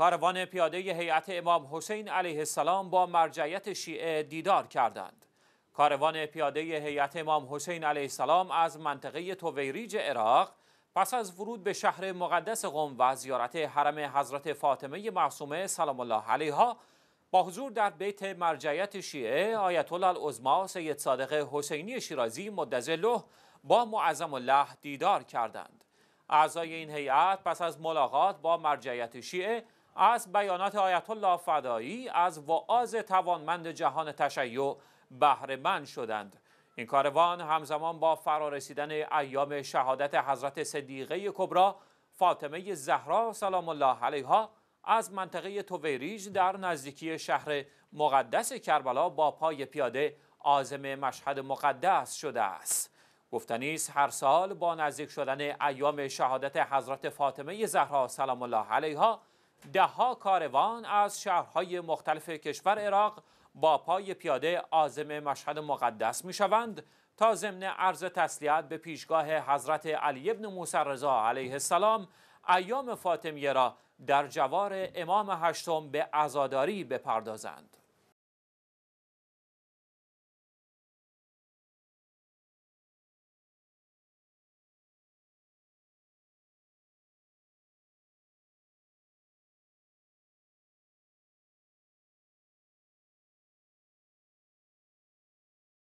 کاروان پیاده هیئت امام حسین علیه السلام با مرجعیت شیعه دیدار کردند. کاروان پیاده هیئت امام حسین علیه السلام از منطقه توویریج عراق پس از ورود به شهر مقدس قم و زیارت حرم حضرت فاطمه معصومه سلام الله علیها با حضور در بیت مرجعیت شیعه آیت الله العظما سید صادق حسینی شیرازی مدظله با معظم الله دیدار کردند. اعضای این هیئت پس از ملاقات با مرجعیت شیعه از بیانات آیت الله فدایی از وعاز توانمند جهان تشیع بهرهمند شدند این کاروان همزمان با فرارسیدن ایام شهادت حضرت صدیقه کبرا فاطمه زهرا سلام الله علیها از منطقه تویریج در نزدیکی شهر مقدس کربلا با پای پیاده آزم مشهد مقدس شده است گفتنی است هر سال با نزدیک شدن ایام شهادت حضرت فاطمه زهرا سلام الله علیها دهها کاروان از شهرهای مختلف کشور عراق با پای پیاده عازم مشهد مقدس می شوند تا ضمن عرض تسلیت به پیشگاه حضرت علی ابن موسی رضا علیه السلام ایام فاطمیه را در جوار امام هشتم به ازاداری بپردازند.